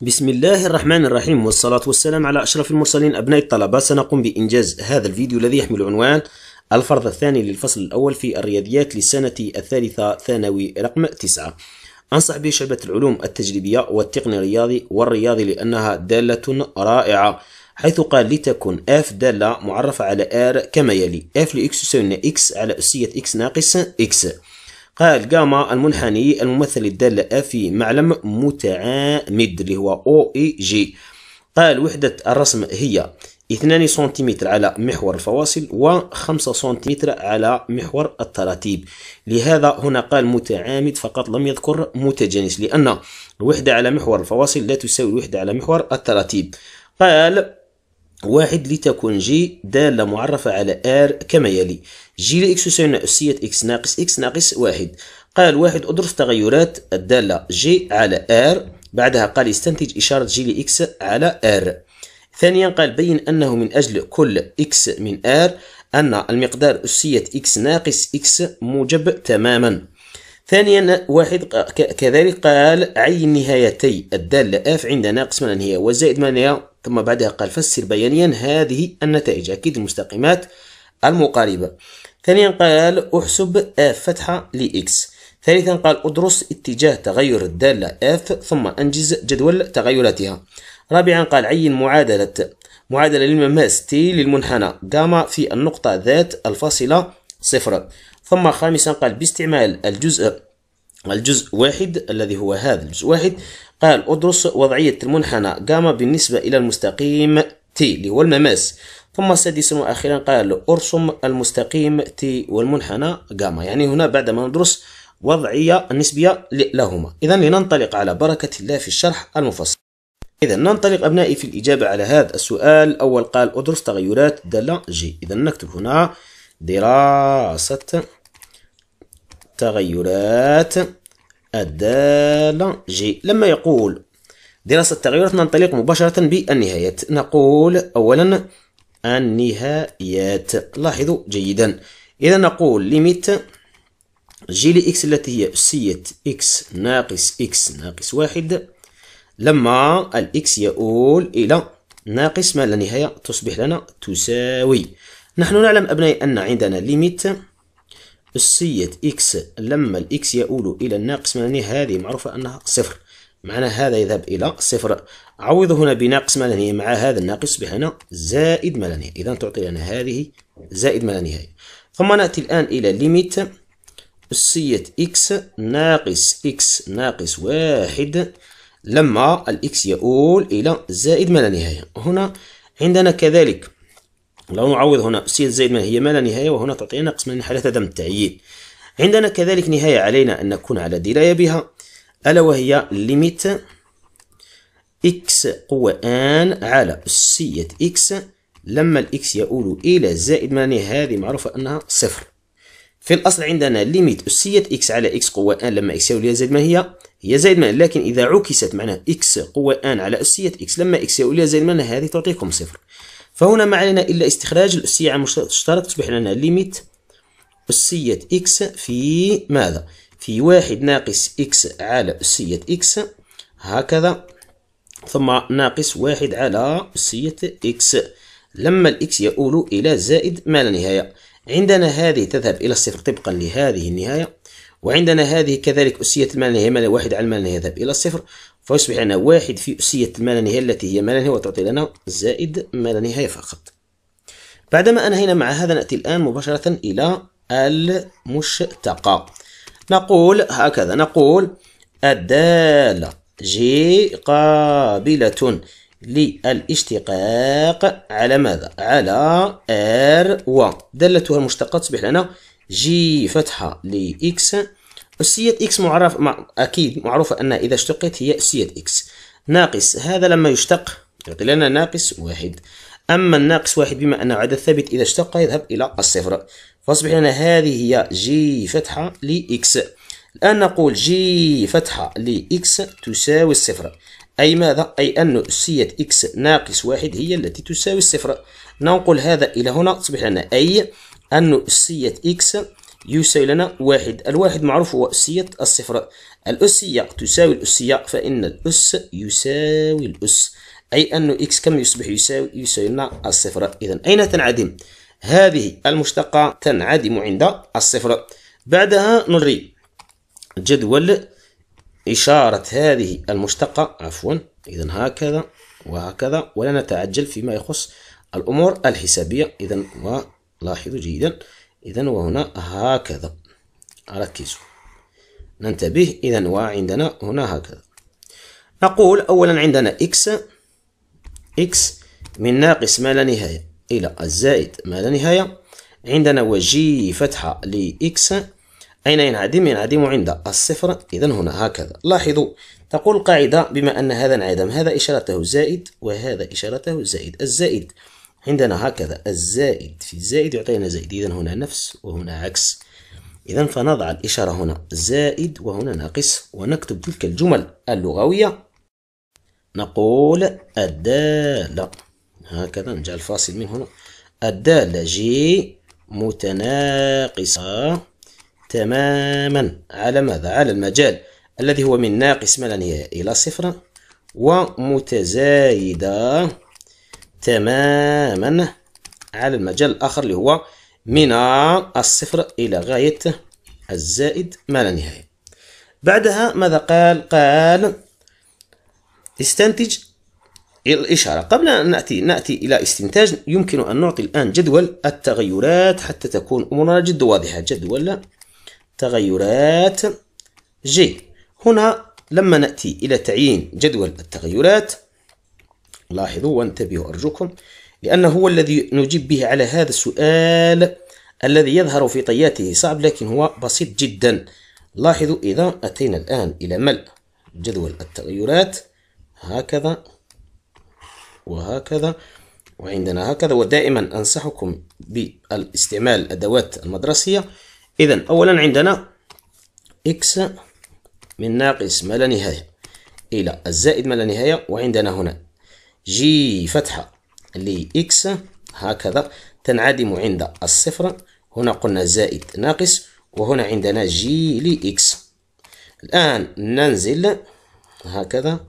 بسم الله الرحمن الرحيم والصلاة والسلام على أشرف المرسلين أبناء الطلبة سنقوم بإنجاز هذا الفيديو الذي يحمل عنوان الفرض الثاني للفصل الأول في الرياضيات للسنة الثالثة ثانوي رقم تسعة أنصح به شعبة العلوم التجريبية والتقني الرياضي والرياضي لأنها دالة رائعة حيث قال لتكن اف دالة معرفة على ار كما يلي اف لإكس يساوي x على أسية x ناقص x قال جاما المنحني الممثل الدالة في معلم متعامد اللي هو او اي جي قال وحدة الرسم هي 2 سنتيمتر على محور الفواصل و 5 سنتيمتر على محور التراتيب لهذا هنا قال متعامد فقط لم يذكر متجانس لأن الوحدة على محور الفواصل لا تساوي الوحدة على محور التراتيب قال واحد لتكون جي دالة معرفة على ار كما يلي جي لإكس تساوي أسية إكس ناقص إكس ناقص واحد قال واحد أضرف تغيرات الدالة جي على ار بعدها قال استنتج إشارة جي لإكس على ار ثانيا قال بين أنه من أجل كل إكس من ار أن المقدار أسية إكس ناقص إكس موجب تماما ثانيا واحد كذلك قال عين نهايتي الدالة اف عند ناقص ما لا نهاية وزائد ما لا ثم بعدها قال فسر بيانيا هذه النتائج أكيد المستقيمات المقاربة ثانيا قال احسب F فتحة X ثالثا قال ادرس اتجاه تغير الدالة F ثم انجز جدول تغيراتها رابعا قال عين معادلة معادلة للمماس تي للمنحنى جاما في النقطة ذات الفاصلة صفر ثم خامسا قال باستعمال الجزء الجزء واحد الذي هو هذا الجزء واحد قال ادرس وضعية المنحنى جاما بالنسبة إلى المستقيم تي اللي هو المماس ثم سادسا وأخيرا قال ارسم المستقيم تي والمنحنى جاما يعني هنا بعد ما ندرس وضعية نسبية لهما إذا لننطلق على بركة الله في الشرح المفصل إذا ننطلق أبنائي في الإجابة على هذا السؤال أول قال أدرس تغيرات دالة جي إذا نكتب هنا دراسة تغيرات الدالة جي لما يقول دراسة التغيرات ننطلق مباشرة بالنهايات نقول أولا النهايات لاحظوا جيدا إذا نقول ليميت جي لإكس التي هي أسية إكس ناقص إكس ناقص واحد لما الإكس يؤول إلى ناقص ما لا نهاية تصبح لنا تساوي نحن نعلم أبنائي أن عندنا ليميت أسية إكس لما الإكس يؤول إلى الناقص من هذه معروفة أنها صفر معنى هذا يذهب إلى صفر عوض هنا بناقص ما لا نهاية مع هذا الناقص يصبح هنا زائد ما لا نهاية إذا تعطي لنا هذه زائد ما لا نهاية ثم نأتي الآن إلى ليميت أسية إكس ناقص إكس ناقص واحد لما الإكس يؤول إلى زائد ما لا نهاية هنا عندنا كذلك لو نعوض هنا سيل زائد ما هي ما لا نهاية وهنا تعطينا نقص من حالة عدم التعيين عندنا كذلك نهاية علينا أن نكون على دراية بها ألا وهي ليميت إكس قوة آن على سية إكس لما الإكس يؤول إلى زائد ما هذه معروفة أنها صفر في الأصل عندنا ليميت أسية إكس على إكس قوة آن لما إكس يؤول إلى زائد ما هي هي زائد ما لكن إذا عكست معناها إكس قوة آن على أسية إكس لما إكس يؤول إلى زائد ما هذه تعطيكم صفر فهنا ما علينا إلا استخراج الأسية عن مشترك تصبح لنا ليميت أسية إكس في ماذا؟ في واحد ناقص إكس على أسية إكس هكذا ثم ناقص واحد على أسية إكس لما الإكس يؤول إلى زائد ما لا نهاية عندنا هذه تذهب إلى الصفر طبقا لهذه النهاية وعندنا هذه كذلك أسية المال نهاية مال واحد على المال نهاية يذهب إلى الصفر فيصبح لنا واحد في أسية ما لا نهاية التي هي ما لا نهاية وتعطي لنا زائد ما لا نهاية فقط بعدما أنهينا مع هذا نأتي الآن مباشرة إلى المشتقة نقول هكذا نقول الدالة جي قابلة للاشتقاق على ماذا؟ على ار و دالتها المشتقة تصبح لنا جي فتحة لإكس اسيه إكس معرف مع... أكيد معروفة أن إذا اشتقت هي اسيه إكس ناقص هذا لما يشتق يعطي لنا ناقص واحد أما الناقص واحد بما أنه عدد ثابت إذا اشتق يذهب إلى الصفر فأصبح لنا هذه هي جي فتحة لإكس الآن نقول جي فتحة لإكس تساوي الصفر أي ماذا؟ أي أن اسيه إكس ناقص واحد هي التي تساوي الصفر ننقل هذا إلى هنا تصبح لنا أي أن اسيه إكس يساوي لنا واحد الواحد معروف هو أسية الصفر الأسية تساوي الأسية فإن الأس يساوي الأس أي أن إكس كم يصبح يساوي يساوي لنا الصفر إذا أين تنعدم؟ هذه المشتقة تنعدم عند الصفر بعدها نري جدول إشارة هذه المشتقة عفوا إذا هكذا وهكذا ولا نتعجل فيما يخص الأمور الحسابية إذا ولاحظوا جيدا إذا وهنا هكذا ركزوا ننتبه إذا وعندنا هنا هكذا نقول أولا عندنا إكس إكس من ناقص ما لا نهاية إلى الزائد ما لا نهاية عندنا وجي فتحة لإكس أين ينعدم؟ ينعدم عند الصفر إذا هنا هكذا لاحظوا تقول القاعدة بما أن هذا انعدم هذا إشارته زائد وهذا إشارته زائد الزائد عندنا هكذا الزائد في الزائد يعطينا زائد إذا هنا نفس وهنا عكس إذا فنضع الإشارة هنا زائد وهنا ناقص ونكتب تلك الجمل اللغوية نقول الدالة هكذا نجعل الفاصل من هنا الدالة جي متناقصة تماما على ماذا؟ على المجال الذي هو من ناقص ما لا نهاية إلى صفر ومتزايدة تماما على المجال الآخر اللي هو من الصفر إلى غاية الزائد ما لا نهاية بعدها ماذا قال؟ قال استنتج الإشارة قبل أن نأتي نأتي إلى استنتاج يمكن أن نعطي الآن جدول التغيرات حتى تكون أمورنا جد واضحة جدول تغيرات جي هنا لما نأتي إلى تعيين جدول التغيرات لاحظوا وانتبهوا أرجوكم لأنه هو الذي نجيب به على هذا السؤال الذي يظهر في طياته صعب لكن هو بسيط جدا لاحظوا إذا أتينا الآن إلى ملء جدول التغيرات هكذا وهكذا وعندنا هكذا ودائما أنصحكم بالاستعمال الأدوات المدرسية إذا أولا عندنا إكس من ناقص ما لا نهاية إلى الزائد ما لا نهاية وعندنا هنا جي فتحة لإكس هكذا تنعدم عند الصفر هنا قلنا زائد ناقص وهنا عندنا جي لإكس الآن ننزل هكذا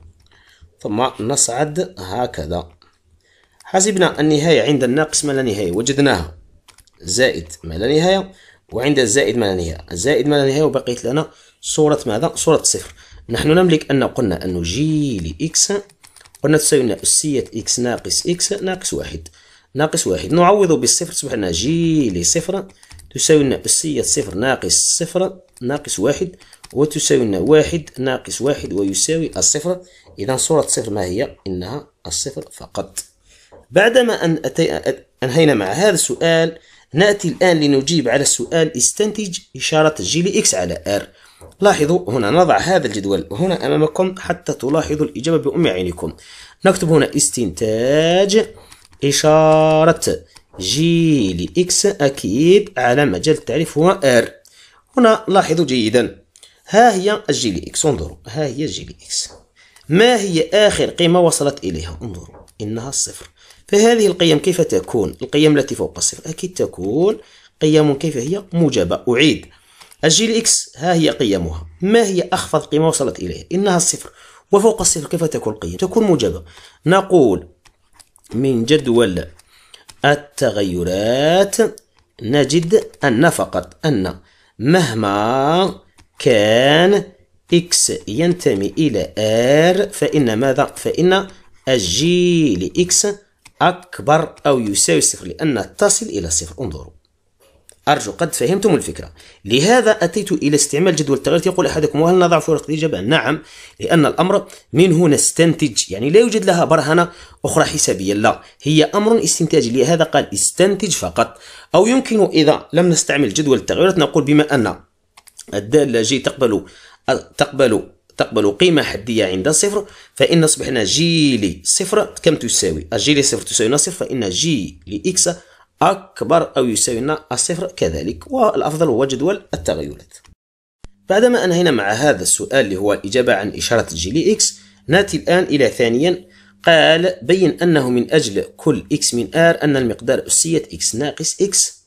ثم نصعد هكذا حسبنا النهاية عند الناقص ما لا نهاية وجدناها زائد ما لا نهاية وعند الزائد ما لا نهاية الزائد ما لا نهاية وبقيت لنا صورة ماذا؟ صورة صفر نحن نملك أن قلنا أن جي لإكس قلنا تساوي أسية إكس ناقص إكس ناقص واحد ناقص واحد نعوض بالصفر تصبح لنا جي لصفر تساوي لنا أسية صفر ناقص صفر ناقص واحد وتساوي لنا واحد ناقص واحد ويساوي الصفر إذا صورة صفر ما هي؟ إنها الصفر فقط بعدما أن أتي... أنهينا مع هذا السؤال نأتي الآن لنجيب على السؤال استنتج إشارة جي لإكس على آر لاحظوا هنا نضع هذا الجدول هنا أمامكم حتى تلاحظوا الإجابة بأم عينكم نكتب هنا استنتاج إشارة جي لإكس أكيد على مجال التعريف هو R هنا لاحظوا جيدا ها هي الجي لإكس انظروا ها هي الجي لإكس ما هي آخر قيمة وصلت إليها انظروا إنها الصفر فهذه القيم كيف تكون القيم التي فوق الصفر أكيد تكون قيم كيف هي موجبة أعيد الجيل إكس ها هي قيمها ما هي أخفض قيمة وصلت إليها إنها الصفر وفوق الصفر كيف تكون القيم تكون موجبة نقول من جدول التغيرات نجد أن فقط أن مهما كان إكس ينتمي إلى ار فإن ماذا؟ فإن الجيل إكس أكبر أو يساوي صفر لأن تصل إلى صفر انظروا أرجو قد فهمتم الفكرة لهذا أتيت إلى استعمال جدول التغييرات يقول أحدكم وهل نضع فرق الإجابة نعم لأن الأمر منه نستنتج يعني لا يوجد لها برهنة أخرى حسابية لا هي أمر استنتاجي لهذا قال استنتج فقط أو يمكن إذا لم نستعمل جدول التغييرات نقول بما أن الدالة جي تقبل تقبل تقبل قيمة حدية عند صفر فإن أصبحنا جي لصفر كم تساوي؟ جي لصفر تساوي صفر فإن جي لإكس أكبر أو يساوي لنا الصفر كذلك والأفضل هو جدول التغيرات بعدما أنهينا مع هذا السؤال اللي هو الإجابة عن إشارة جيلي إكس نأتي الآن إلى ثانيا قال بين أنه من أجل كل إكس من آر أن المقدار أسية إكس ناقص إكس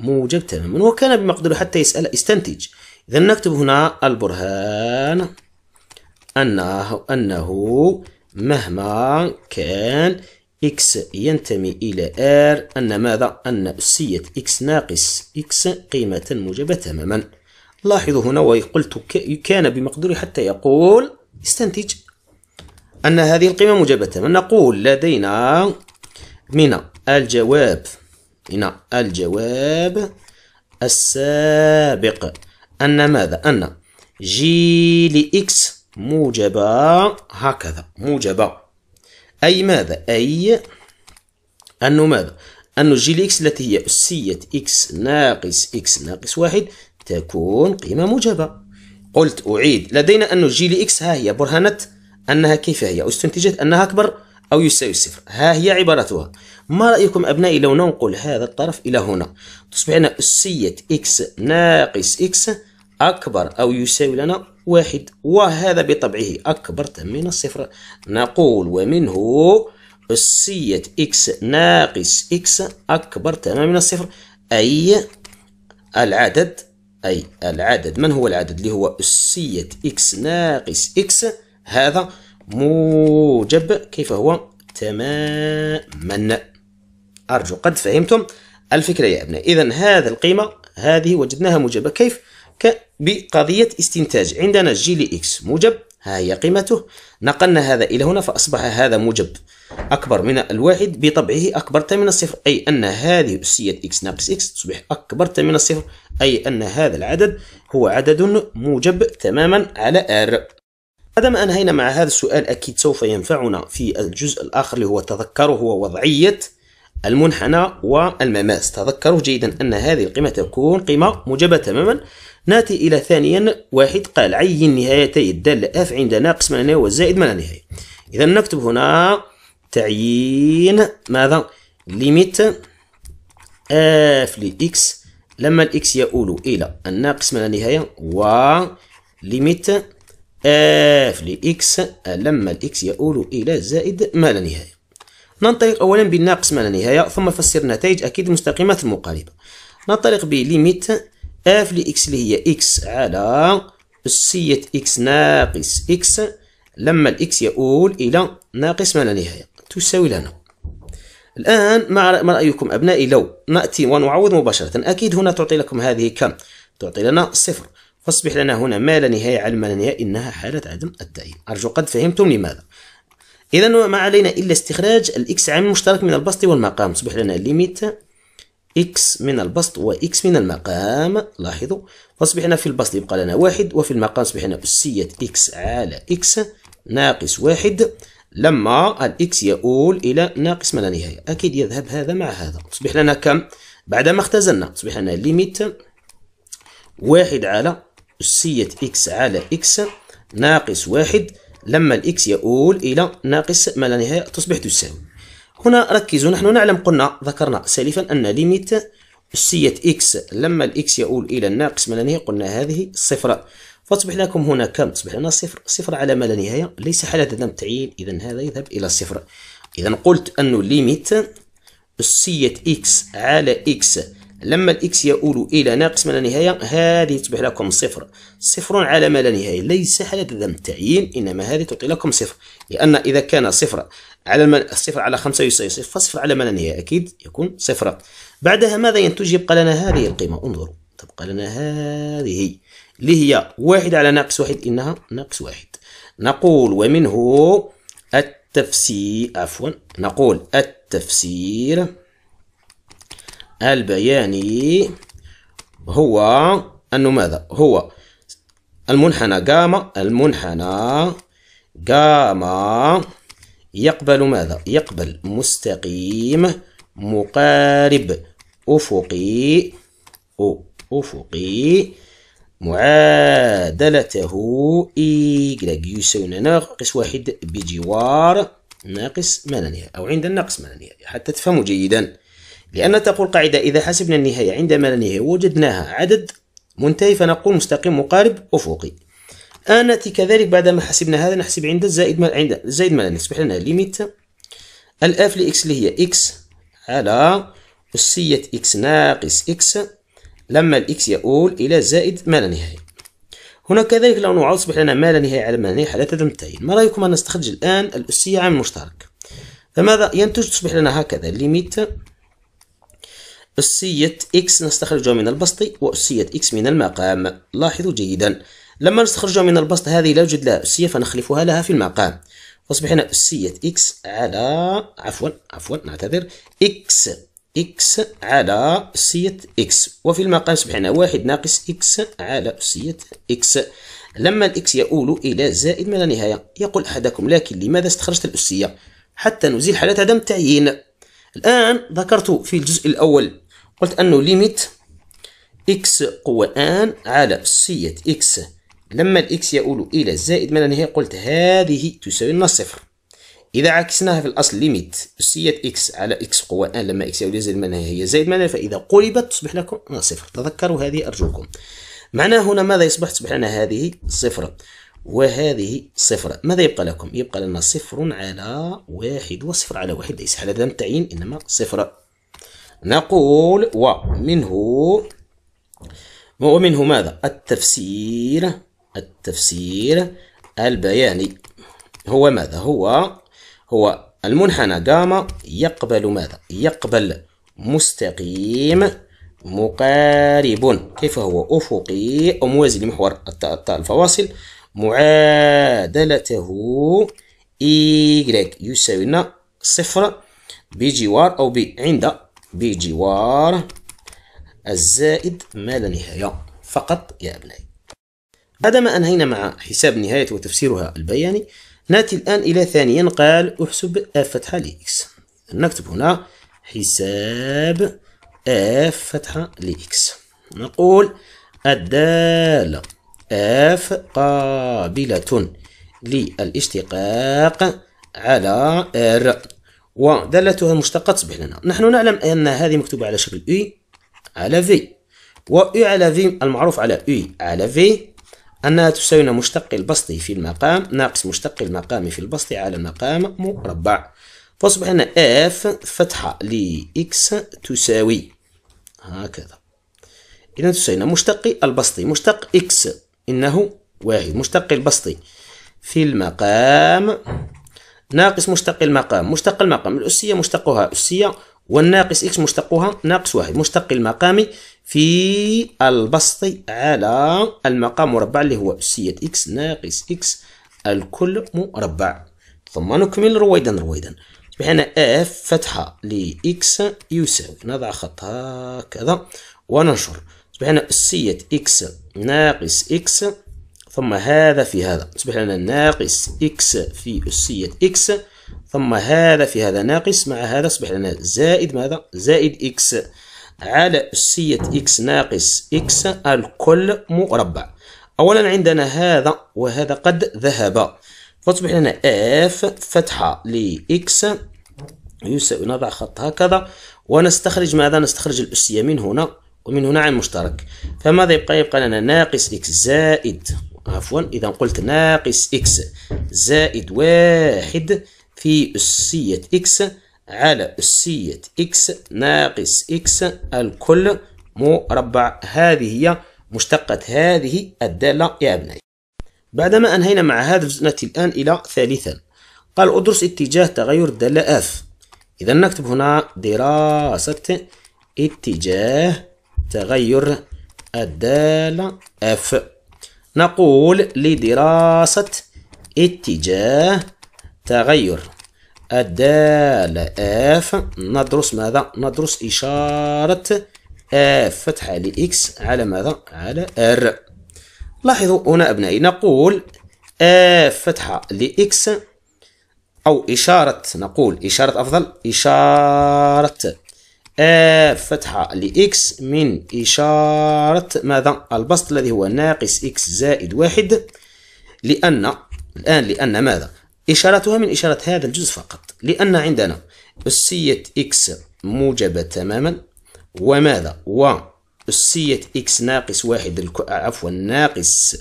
موجب تماما وكان بمقدره حتى يسأل استنتج إذا نكتب هنا البرهان أنه أنه مهما كان x ينتمي إلى R أن ماذا؟ أن أسية x ناقص x قيمة موجبة تماما لاحظوا هنا وقلت كان بمقدوري حتى يقول استنتج أن هذه القيمة موجبة تماما نقول لدينا من الجواب من الجواب السابق أن ماذا؟ أن جي لإكس موجبة هكذا موجبة أي ماذا أي أنه ماذا أنه جي إكس التي هي أسية إكس ناقص إكس ناقص واحد تكون قيمة موجبة قلت أعيد لدينا أن جي لإكس ها هي برهنت أنها كيف هي استنتجت أنها أكبر أو يساوي الصفر ها هي عبارتها ما رأيكم أبنائي لو ننقل هذا الطرف إلى هنا تصبح لنا أسية إكس ناقص إكس أكبر أو يساوي لنا واحد وهذا بطبعه أكبر من الصفر نقول ومنه أسية إكس ناقص إكس أكبر تماما من الصفر أي العدد أي العدد من هو العدد اللي هو أسية إكس ناقص إكس هذا موجب كيف هو تماما أرجو قد فهمتم الفكرة يا أبناء إذا هذا القيمة هذه وجدناها موجبة كيف ك بقضية استنتاج عندنا جي لإكس موجب ها هي قيمته نقلنا هذا إلى هنا فأصبح هذا موجب أكبر من الواحد بطبعه أكبر من الصفر أي أن هذه أسية إكس ناقص إكس تصبح أكبر من الصفر أي أن هذا العدد هو عدد موجب تماما على R بعدما أنهينا مع هذا السؤال أكيد سوف ينفعنا في الجزء الآخر اللي هو تذكره هو وضعية المنحنى والمماس تذكروا جيدا أن هذه القيمة تكون قيمة موجبة تماما نأتي إلى ثانيا واحد قال عين نهايتي الدالة أف لا نهايه وزائد ما لا نهايه إذا نكتب هنا تعيين ماذا ليميت اف لإكس لما الإكس يؤول إلى الناقص لا نهايه و ليميت اف لإكس لما الإكس يؤول إلى زائد ما لا نهاية ننطلق أولا بالناقص ما لا نهاية ثم نفسر النتائج أكيد مستقيمة المقاربه ننطلق بليميت اف لإكس اللي هي إكس على أسية إكس ناقص إكس لما الإكس يؤول إلى ناقص ما لا نهاية تساوي لنا الآن ما رأيكم أبنائي لو نأتي ونعوض مباشرة أكيد هنا تعطي لكم هذه كم تعطي لنا صفر فاصبح لنا هنا ما لا نهاية على ما لا نهاية إنها حالة عدم التعيين أرجو قد فهمتم لماذا إذا ما علينا إلا استخراج الإكس عامل مشترك من البسط والمقام تصبح لنا ليميت إكس من البسط وإكس من المقام لاحظوا فأصبحنا في البسط يبقى لنا واحد وفي المقام أصبحنا أسية إكس على إكس ناقص واحد لما الإكس يؤول إلى ناقص ما لا نهاية أكيد يذهب هذا مع هذا أصبح لنا كم بعدما اختزلنا أصبح لنا ليميت واحد على أسية إكس على إكس ناقص واحد لما الإكس يؤول إلى ناقص ما لا نهاية تصبح تساوي هنا ركزوا نحن نعلم قلنا ذكرنا سالفا أن ليميت أسية إكس لما الإكس يؤول إلى الناقص ما لا نهاية قلنا هذه صفر فتصبح لكم هنا كم تصبح لنا صفر صفر على ما لا نهاية ليس حالة عدم تعيين إذا هذا يذهب إلى صفر إذا قلت أن ليميت أسية إكس على إكس لما الإكس يؤول إلى ناقص ما لا نهاية هذه تصبح لكم صفر صفر على ما لا نهاية ليس حالة عدم تعيين إنما هذه تعطي لكم صفر لأن إذا كان صفر على المن... الصفر على خمسة يساوي صفر فصفر على ما لا نهاية أكيد يكون صفر بعدها ماذا ينتج يبقى لنا هذه القيمة انظروا تبقى لنا هذه اللي هي واحد على ناقص واحد إنها ناقص واحد نقول ومنه التفسير عفوا نقول التفسير البياني هو أنه ماذا هو المنحنى جاما المنحنى جاما يقبل ماذا؟ يقبل مستقيم مقارب أفقي أو أفقي معادلته إيكلاك يساوي ناقص واحد بجوار ناقص ما لا نهاية أو عند الناقص ما لا نهاية حتى تفهموا جيدا لأن تقول قاعدة إذا حسبنا النهاية عند ما لا نهاية وجدناها عدد منتهي فنقول مستقيم مقارب أفقي الآن نأتي كذلك بعد ما حسبنا هذا نحسب عند زائد ما عند زائد ما نسبح لنا ليميت الآف لإكس اللي هي إكس على أسية إكس ناقص إكس لما الإكس يؤول إلى زائد ما لا نهاية هنا كذلك لو نعود يصبح لنا ما لا نهاية على ما لا نهاية حالات عدم التعيين ما رأيكم أن نستخرج الآن الأسية عامل مشترك فماذا ينتج تصبح لنا هكذا ليميت أسية إكس نستخرجها من البسط وأسية إكس من المقام لاحظوا جيدا لما نستخرجها من البسط هذه لا يوجد لها أسية فنخلفها لها في المقام فأصبح هنا أسية إكس على عفوا عفوا نعتذر إكس إكس على أسية إكس وفي المقام أصبح هنا واحد ناقص إكس على أسية إكس لما الإكس يؤول إلى زائد ما لا نهاية يقول أحدكم لكن لماذا استخرجت الأسية حتى نزيل حالة عدم التعيين الآن ذكرت في الجزء الأول قلت أنه ليميت إكس قوة آن على أسية إكس لما الإكس يؤول إلى الزائد لا نهاية قلت هذه تساوي لنا صفر إذا عكسناها في الأصل ليميت أسية إكس على إكس قوى أن لما إكس يؤول إلى الزائد من هي زائد من فإذا قلبت تصبح لكم صفر تذكروا هذه أرجوكم معناه هنا ماذا يصبح تصبح لنا هذه صفر وهذه صفر ماذا يبقى لكم يبقى لنا صفر على واحد وصفر على واحد ليس على ذنب تعيين إنما صفر نقول ومنه ومنه ماذا التفسير التفسير البياني هو ماذا هو هو المنحنى جاما يقبل ماذا يقبل مستقيم مقارب كيف هو أفقي او موازي لمحور الفواصل معادلته y يساوي لنا صفر بجوار أو عند بجوار الزائد ما لا نهاية فقط يا أبنائي بعدما أنهينا مع حساب نهاية وتفسيرها البياني نأتي الآن إلى ثانيا قال أحسب اف فتحة لإكس نكتب هنا حساب اف فتحة لإكس نقول الدالة اف قابلة للاشتقاق على ار ودالتها المشتقة تصبح لنا نحن نعلم أن هذه مكتوبة على شكل اي e على في و e على في المعروف على اي e على في أنها تساوي مشتق البسط في المقام ناقص مشتق المقام في البسط على المقام مربع فأصبح أن F فتحة X تساوي هكذا إذا تساوي مشتق البسط مشتق إكس إنه واحد مشتق البسط في المقام ناقص مشتق المقام مشتق المقام الأسية مشتقها أسية والناقص إكس مشتقها ناقص واحد مشتق المقام في البسط على المقام مربع اللي هو أسية إكس ناقص إكس الكل مربع ثم نكمل رويدا رويدا بحنا اف فتحة لإكس يساوي نضع خط هكذا وننشر تصبح أسية إكس ناقص إكس ثم هذا في هذا تصبح لنا ناقص إكس في أسية إكس ثم هذا في هذا ناقص مع هذا أصبح لنا زائد ماذا؟ زائد إكس على أسية إكس ناقص إكس الكل مربع أولا عندنا هذا وهذا قد ذهب فتصبح لنا اف فتحة لإكس يساوي نضع خط هكذا ونستخرج ماذا؟ نستخرج الأسية من هنا ومن هنا عن مشترك فماذا يبقى؟ يبقى لنا ناقص إكس زائد عفوا إذا قلت ناقص إكس زائد واحد في أسية إكس على أسية إكس ناقص إكس الكل مربع هذه هي مشتقة هذه الدالة يا أبنائي بعدما أنهينا مع هذا الجزء نأتي الآن إلى ثالثا قال أدرس اتجاه تغير الدالة اف إذا نكتب هنا دراسة اتجاه تغير الدالة اف نقول لدراسة اتجاه تغير الدالة اف ندرس ماذا؟ ندرس إشارة اف فتحة لإكس على ماذا؟ على ار لاحظوا هنا أبنائي نقول اف فتحة لإكس أو إشارة نقول إشارة أفضل إشارة اف فتحة لإكس من إشارة ماذا؟ البسط الذي هو ناقص إكس زائد واحد لأن الآن لأن ماذا؟ إشارتها من إشارة هذا الجزء فقط لأن عندنا أسية إكس موجبة تماما وماذا و أسية إكس ناقص واحد عفوا ناقص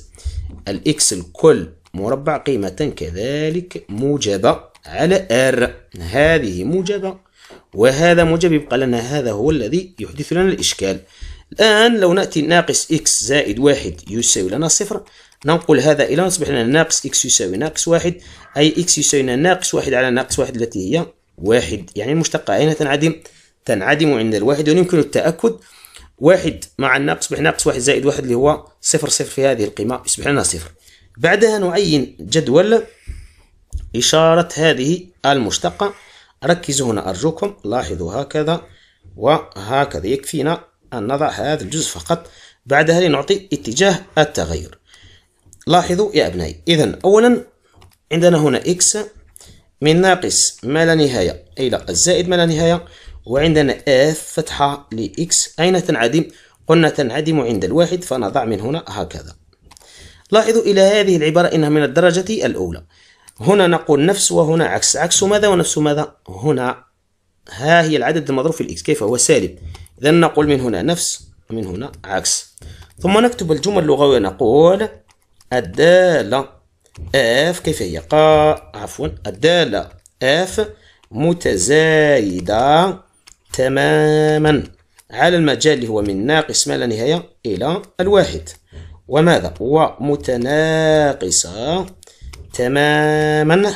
الإكس الكل مربع قيمة كذلك موجبة على R هذه موجبة وهذا موجب يبقى لنا هذا هو الذي يحدث لنا الإشكال الآن لو نأتي ناقص إكس زائد واحد يساوي لنا صفر ننقل هذا إلى نصبح لنا ناقص إكس يساوي ناقص واحد أي إكس يساوي لنا ناقص واحد على ناقص واحد التي هي واحد يعني المشتقة أين تنعدم؟ تنعدم عند الواحد ويمكن يعني التأكد واحد مع الناقص يصبح ناقص واحد زائد واحد اللي هو صفر صفر في هذه القيمة يصبح لنا صفر بعدها نعين جدول إشارة هذه المشتقة ركزوا هنا أرجوكم لاحظوا هكذا وهكذا يكفينا أن نضع هذا الجزء فقط بعدها لنعطي اتجاه التغير لاحظوا يا أبنائي إذا أولا عندنا هنا إكس من ناقص ما لا نهاية إلى الزائد ما لا نهاية وعندنا اف فتحة لإكس أين تنعدم؟ قلنا تنعدم عند الواحد فنضع من هنا هكذا لاحظوا إلى هذه العبارة إنها من الدرجة الأولى هنا نقول نفس وهنا عكس عكس ماذا ونفس ماذا؟ هنا ها هي العدد المضروب في الإكس كيف هو سالب إذا نقول من هنا نفس ومن هنا عكس ثم نكتب الجمل اللغوية نقول الدالة اف كيف هي قا عفوا الدالة اف متزايدة تماما على المجال اللي هو من ناقص ما لا نهاية إلى الواحد وماذا ومتناقصة تماما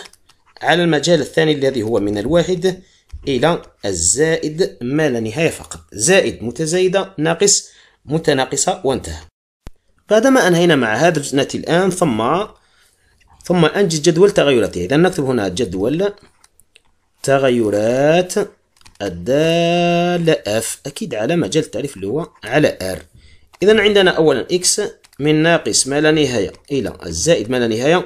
على المجال الثاني الذي هو من الواحد إلى الزائد ما لا نهاية فقط زائد متزايدة ناقص متناقصة وانتهى بعدما أنهينا مع هذا الجزء الآن ثم ثم أنجز جدول تغيراته إذا نكتب هنا جدول تغيرات الدالة اف أكيد على مجال التعريف اللي هو على R إذا عندنا أولا اكس من ناقص ما لا نهاية إلى الزائد ما لا نهاية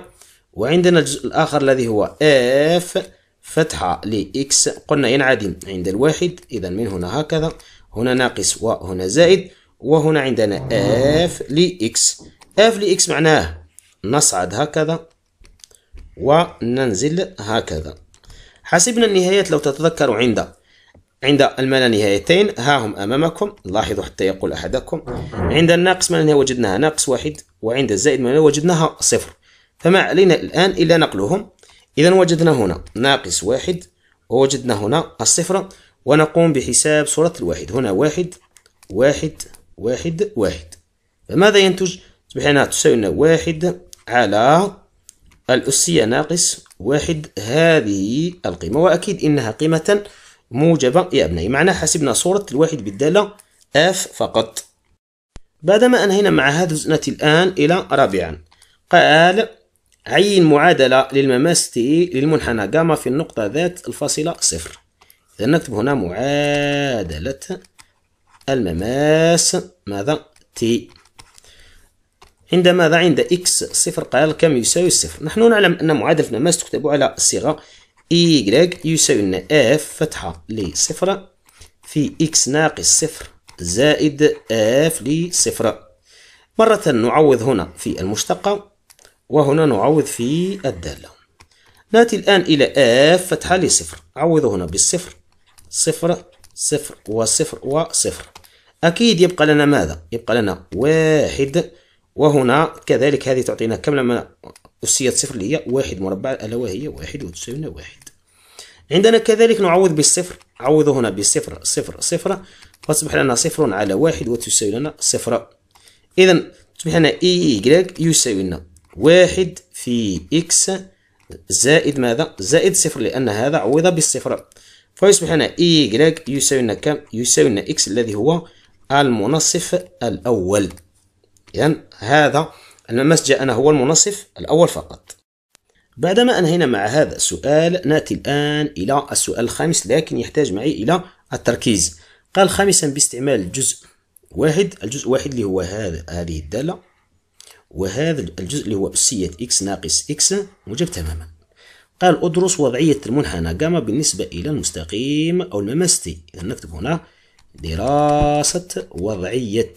وعندنا الجزء الآخر الذي هو اف فتحة لإكس قلنا ينعدم عند الواحد إذا من هنا هكذا هنا ناقص وهنا زائد وهنا عندنا اف لإكس اف لإكس معناه نصعد هكذا وننزل هكذا حسبنا النهايات لو تتذكروا عند عند الملا نهايتين ها هم أمامكم لاحظوا حتى يقول أحدكم عند الناقص ما وجدناها ناقص واحد وعند الزائد ما وجدناها صفر فما علينا الآن إلا نقلهم إذا وجدنا هنا ناقص واحد ووجدنا هنا الصفر ونقوم بحساب صورة الواحد هنا واحد واحد واحد واحد فماذا ينتج؟ تصبح هنا تساوي واحد على الأسية ناقص واحد هذه القيمة وأكيد إنها قيمة موجبة يا أبنائي معنا حسبنا صورة الواحد بالدالة F فقط بعدما أنهينا مع هذا جئنا الآن إلى رابعا قال عين معادلة للمماس تي للمنحنى جاما في النقطة ذات الفاصلة صفر إذا نكتب هنا معادلة المماس ماذا تي عند ماذا عند إكس صفر قال كم يساوي الصفر نحن نعلم أن معادلة المماس تكتب على الصيغة Y يساوي لنا اف فتحة لصفر في إكس ناقص صفر زائد اف لصفر مرة نعوض هنا في المشتقة وهنا نعوض في الدالة نأتي الآن إلى آف فتحة لصفر عوض هنا بالصفر صفر صفر وصفر وصفر أكيد يبقى لنا ماذا؟ يبقى لنا واحد وهنا كذلك هذه تعطينا كم لما أسيت صفر اللي هي واحد مربع ألا وهي واحد وتساوينا واحد عندنا كذلك نعوض بالصفر عوض هنا بالصفر صفر صفر فتصبح لنا صفر على واحد وتساوي لنا صفر إذا تصبح لنا إي إيكغيك يساوي لنا واحد في إكس زائد ماذا زائد صفر لأن هذا عوض بالصفر فيصبح لنا إيكغيك يساوي لنا كم يساوي لنا إكس الذي هو المنصف الأول إذن هذا المس جاءنا هو المنصف الأول فقط بعدما أنهينا مع هذا السؤال نأتي الآن إلى السؤال الخامس لكن يحتاج معي إلى التركيز قال خامسا باستعمال جزء واحد الجزء واحد اللي هو هذا هذه الدالة وهذا الجزء اللي هو أسية إكس ناقص إكس موجب تماما قال أدرس وضعية المنحنى جاما بالنسبة إلى المستقيم أو الممستي إذا نكتب هنا دراسة وضعية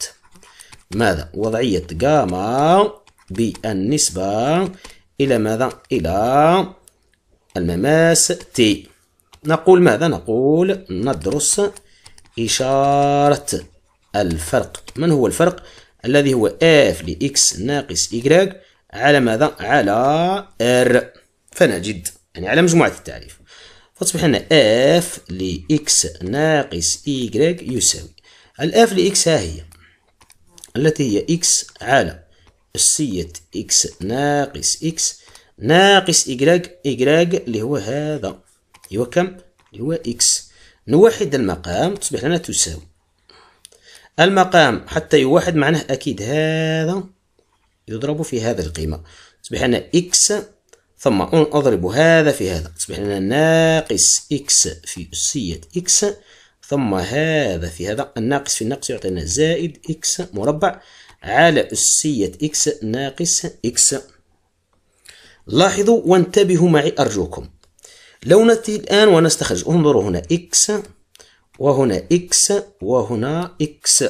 ماذا وضعية جاما بالنسبة إلى ماذا إلى المماس تي نقول ماذا نقول ندرس إشارة الفرق من هو الفرق الذي هو اف لإكس ناقص ايكراك على ماذا؟ على ار فنجد يعني على مجموعة التعريف فتصبح لنا اف لإكس ناقص ايكراك يساوي الاف لإكس ها هي التي هي إكس على أسية إكس ناقص إكس ناقص ايكراك ايكراك اللي هو هذا هو أيوة، كم؟ اللي هو إكس نوحد المقام تصبح لنا تساوي المقام حتى يوحد معناه أكيد هذا يضرب في هذا القيمة تصبح لنا إكس ثم أضرب هذا في هذا تصبح لنا ناقص إكس في أسية إكس ثم هذا في هذا الناقص في الناقص يعطينا زائد إكس مربع على أسية إكس ناقص إكس لاحظوا وانتبهوا معي أرجوكم لو نأتي الآن ونستخرج انظروا هنا إكس وهنا إكس وهنا إكس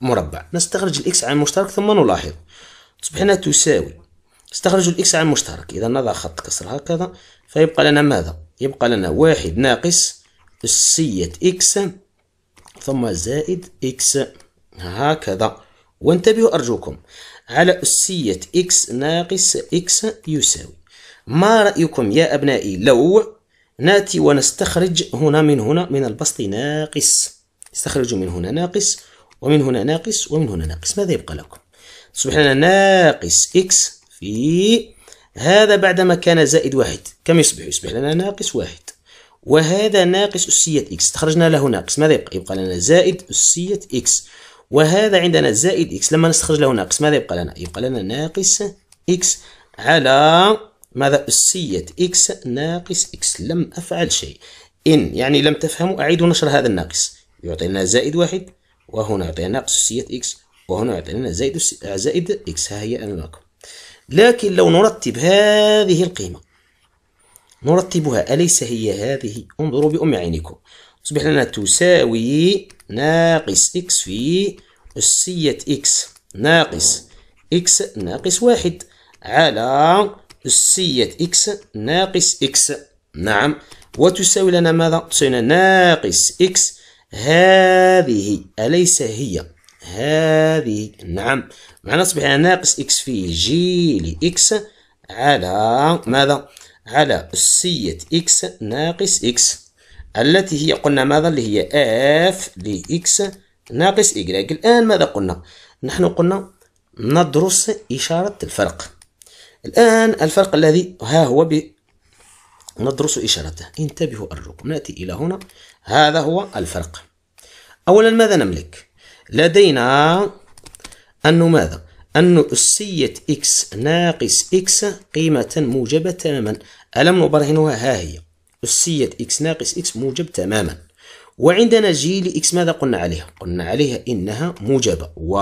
مربع نستخرج الإكس عن المشترك ثم نلاحظ تصبح هنا تساوي استخرج الإكس عن المشترك إذا نضع خط كسر هكذا فيبقى لنا ماذا يبقى لنا واحد ناقص أسية إكس ثم زائد إكس هكذا وانتبهوا أرجوكم على أسية إكس ناقص إكس يساوي ما رأيكم يا أبنائي لو ناتي ونستخرج هنا من هنا من البسط ناقص استخرج من هنا ناقص ومن هنا ناقص ومن هنا ناقص ماذا يبقى لكم تصبح لنا ناقص إكس في هذا بعدما كان زائد واحد كم يصبح يصبح لنا ناقص واحد وهذا ناقص أسية إكس استخرجنا له ناقص ماذا يبقى يبقى لنا زائد أسية إكس وهذا عندنا زائد إكس لما نستخرج له ناقص ماذا يبقى لنا يبقى لنا ناقص إكس على ماذا أسية إكس ناقص إكس لم أفعل شيء إن يعني لم تفهموا أعيد نشر هذا الناقص يعطينا زائد واحد وهنا يعطينا ناقص أسية إكس وهنا يعطينا زائد آه، زائد إكس ها هي أمامكم لكن لو نرتب هذه القيمة نرتبها أليس هي هذه انظروا بأم عينكم تصبح لنا تساوي ناقص إكس في أسية إكس ناقص إكس ناقص واحد على أسية إكس ناقص إكس نعم وتساوي لنا ماذا؟ تساوي لنا ناقص إكس هذه أليس هي هذه نعم معنا أصبح ناقص إكس في جي لإكس على ماذا؟ على أسية إكس ناقص إكس التي هي قلنا ماذا اللي هي اف لإكس ناقص إيكغيك الآن ماذا قلنا؟ نحن قلنا ندرس إشارة الفرق الآن الفرق الذي ها هو ب ندرس إشارته انتبهوا أرجوكم نأتي إلى هنا هذا هو الفرق أولا ماذا نملك لدينا أنه ماذا أن أسية إكس ناقص إكس قيمة موجبة تماما ألم نبرهنها ها هي أسية إكس ناقص إكس موجب تماما وعندنا جي لإكس ماذا قلنا عليها قلنا عليها إنها موجبة و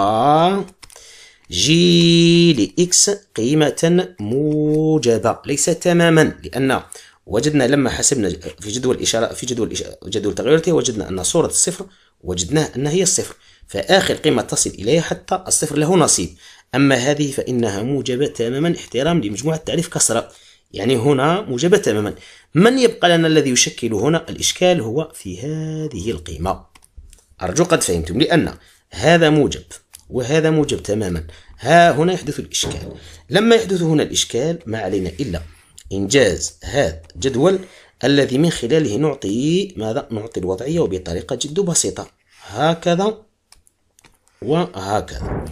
جي لإكس قيمة موجبة ليس تماما لأن وجدنا لما حسبنا في جدول الإشارة في جدول جدول تغيرته وجدنا أن صورة الصفر وجدناه أن هي الصفر فآخر قيمة تصل إليها حتى الصفر له نصيب أما هذه فإنها موجبة تماما احترام لمجموعة تعريف كسرة يعني هنا موجبة تماما من يبقى لنا الذي يشكل هنا الإشكال هو في هذه القيمة أرجو قد فهمتم لأن هذا موجب وهذا موجب تماما ها هنا يحدث الإشكال لما يحدث هنا الإشكال ما علينا إلا إنجاز هذا الجدول الذي من خلاله نعطي ماذا نعطي الوضعية وبطريقة جد بسيطة هكذا وهكذا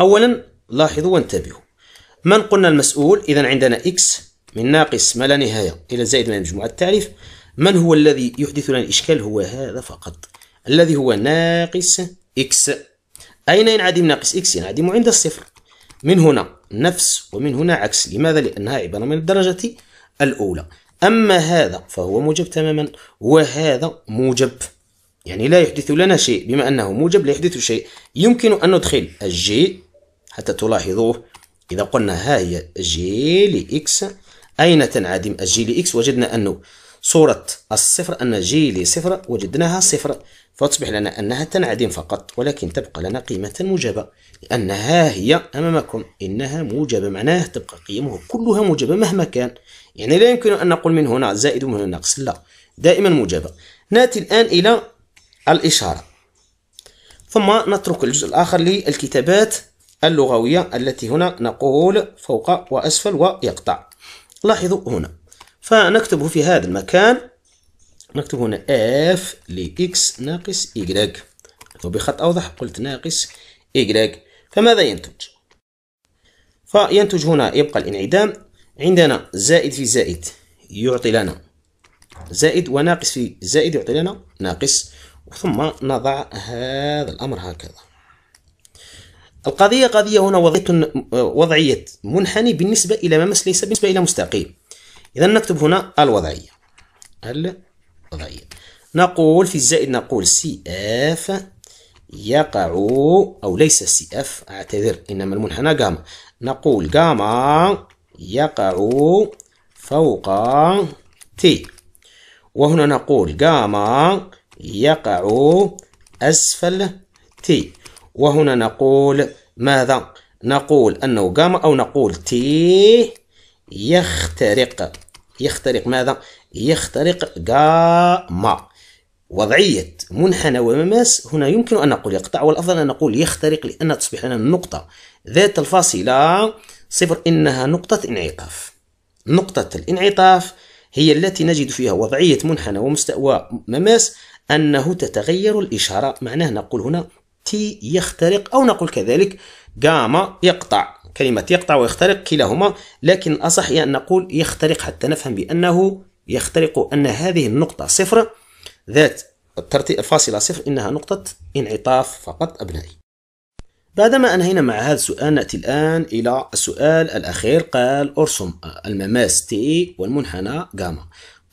أولا لاحظوا وانتبهوا من قلنا المسؤول إذا عندنا إكس من ناقص ما لا نهاية إلى زائد من مجموعة التعريف من هو الذي يحدث لنا الإشكال هو هذا فقط الذي هو ناقص إكس أين ينعدم ناقص إكس؟ ينعدم عند الصفر من هنا نفس ومن هنا عكس لماذا؟ لأنها عبارة من الدرجة الأولى أما هذا فهو موجب تماما وهذا موجب يعني لا يحدث لنا شيء بما أنه موجب لا يحدث شيء يمكن أن ندخل الجي حتى تلاحظوه إذا قلنا ها هي جي لإكس أين تنعدم الجي لإكس وجدنا أنه صورة الصفر أن جي لصفر وجدناها صفر فتصبح لنا أنها تنعدم فقط ولكن تبقى لنا قيمة موجبة لأنها هي أمامكم إنها موجبة معناه تبقى قيمه كلها موجبة مهما كان يعني لا يمكن أن نقول من هنا زائد ومن هنا ناقص لا دائما موجبة نأتي الآن إلى الإشارة ثم نترك الجزء الآخر للكتابات اللغوية التي هنا نقول فوق وأسفل ويقطع لاحظوا هنا فنكتبه في هذا المكان نكتب هنا اف لx ناقص y اكتب بخط أوضح قلت ناقص y فماذا ينتج؟ فينتج هنا يبقى الانعدام عندنا زائد في زائد يعطي لنا زائد وناقص في زائد يعطي لنا ناقص ثم نضع هذا الأمر هكذا القضية قضية هنا وضعية منحني بالنسبة إلى ممس ليس بالنسبة إلى مستقيم إذا نكتب هنا الوضعية الوضعية نقول في الزائد نقول سي اف يقع أو ليس سي اف أعتذر إنما المنحنى جاما نقول جاما يقع فوق تي وهنا نقول جاما يقع أسفل تي وهنا نقول ماذا؟ نقول أنه جاما أو نقول تي يخترق يخترق ماذا يخترق جاما وضعية منحنى ومماس هنا يمكن أن نقول يقطع والأفضل أن نقول يخترق لأن تصبح لنا النقطة ذات الفاصلة صفر إنها نقطة انعطاف نقطة الانعطاف هي التي نجد فيها وضعية منحنى ومستوى مماس أنه تتغير الإشارة معناه نقول هنا تي يخترق أو نقول كذلك جاما يقطع كلمة يقطع ويخترق كلاهما لكن الأصح أن نقول يخترق حتى نفهم بأنه يخترق أن هذه النقطة صفر ذات الترتيب الفاصلة صفر إنها نقطة انعطاف فقط أبنائي بعدما أنهينا مع هذا السؤال نأتي الآن إلى السؤال الأخير قال أرسم آه، المماس تي والمنحنى جاما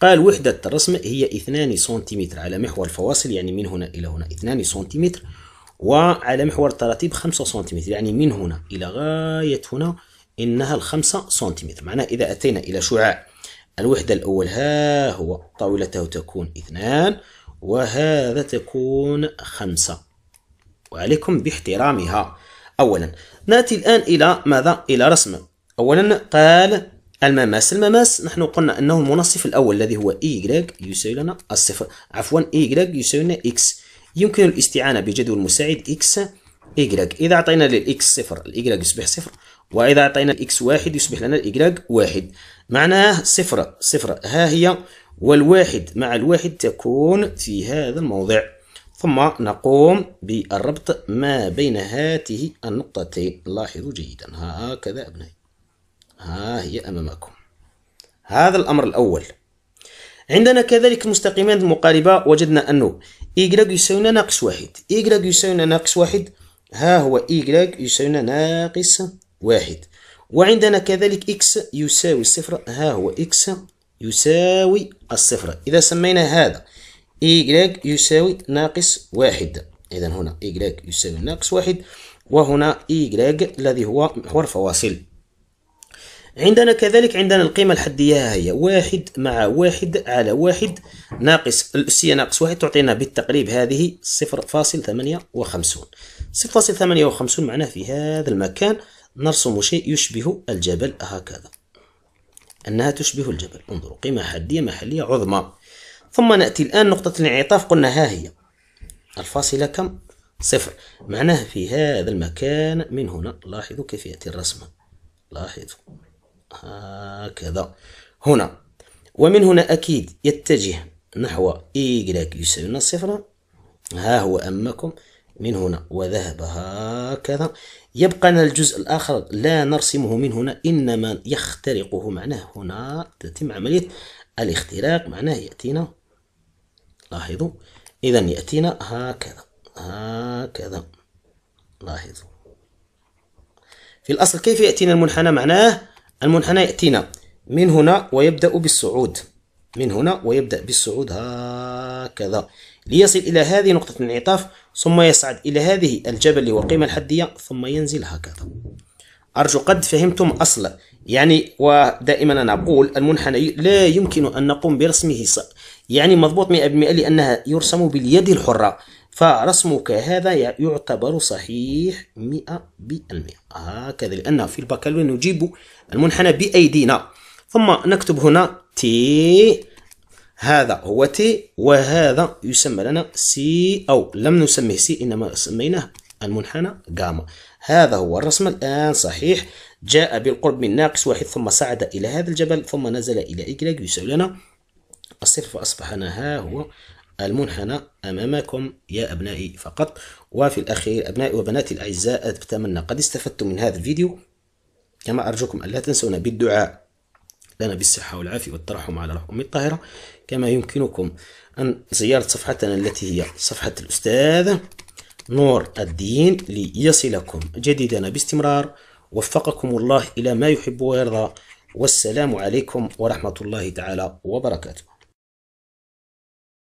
قال وحدة الرسم هي 2 سنتيمتر على محور الفواصل يعني من هنا إلى هنا 2 سنتيمتر وعلى محور التراتيب 5 سنتيمتر يعني من هنا إلى غاية هنا إنها 5 سنتيمتر معناها إذا أتينا إلى شعاع الوحدة الأول ها هو طاولته تكون اثنان وهذا تكون خمسة وعليكم باحترامها أولا نأتي الآن إلى ماذا؟ إلى رسم أولا قال المماس المماس نحن قلنا أنه المنصف الأول الذي هو y يساوي لنا الصفر عفوا y يساوي لنا اكس يمكن الاستعانة بجدول مساعد إكس Y إذا أعطينا للإكس صفر Y يصبح صفر وإذا أعطينا الإكس واحد يصبح لنا Y واحد معناه صفر صفر ها هي والواحد مع الواحد تكون في هذا الموضع ثم نقوم بالربط ما بين هاته النقطتين لاحظوا جيدا هكذا أبنائي ها هي أمامكم هذا الأمر الأول عندنا كذلك المستقيمين المقاربة وجدنا أنه إيكغ يساوينا ناقص واحد إيكغ يساوينا ناقص واحد ها هو إيكغ يساوينا ناقص واحد وعندنا كذلك إكس يساوي الصفر ها هو إكس يساوي الصفر إذا سمينا هذا Y يساوي ناقص واحد إذا هنا Y يساوي ناقص واحد وهنا Y الذي هو محور فواصل عندنا كذلك عندنا القيمة الحدية ها هي واحد مع واحد على واحد ناقص الأسية ناقص واحد تعطينا بالتقريب هذه صفر فاصل ثمانية وخمسون صفر فاصل ثمانية وخمسون معناه في هذا المكان نرسم شيء يشبه الجبل هكذا أنها تشبه الجبل انظروا قيمة حدية محلية عظمى ثم نأتي الآن نقطة الانعطاف قلنا ها هي الفاصلة كم؟ صفر معناه في هذا المكان من هنا لاحظوا كيف يأتي الرسمة لاحظوا هكذا هنا ومن هنا أكيد يتجه نحو إيجراك يساوي لنا صفر ها هو أمامكم من هنا وذهب هكذا يبقى لنا الجزء الآخر لا نرسمه من هنا إنما يخترقه معناه هنا تتم عملية الاختراق معناه يأتينا لاحظوا إذا يأتينا هكذا هكذا لاحظوا في الأصل كيف يأتينا المنحنى معناه المنحنى يأتينا من هنا ويبدأ بالصعود من هنا ويبدأ بالصعود هكذا ليصل إلى هذه نقطة الانعطاف ثم يصعد إلى هذه الجبل والقيمة الحدية ثم ينزل هكذا أرجو قد فهمتم أصلا يعني ودائما أنا أقول المنحنى لا يمكن أن نقوم برسمه يعني مضبوط 100% لأنها يرسم باليد الحرة فرسمك هذا يعتبر صحيح 100% هكذا لأن في البكالوريا نجيب المنحنى بأيدينا ثم نكتب هنا تي هذا هو تي وهذا يسمى لنا سي أو لم نسميه سي إنما سميناه المنحنى جاما هذا هو الرسم الآن صحيح جاء بالقرب من ناقص واحد ثم صعد إلى هذا الجبل ثم نزل إلى إكلاك يساوي لنا الصفر فأصبح ها هو المنحنى أمامكم يا أبنائي فقط وفي الأخير أبنائي وبناتي الأعزاء أتمنى قد استفدتم من هذا الفيديو كما أرجوكم ألا تنسونا بالدعاء لنا بالصحة والعافية والترحم على روح الطاهرة كما يمكنكم أن زيارة صفحتنا التي هي صفحة الأستاذة نور الدين ليصلكم جديدنا باستمرار وفقكم الله إلى ما يحب ويرضى والسلام عليكم ورحمة الله تعالى وبركاته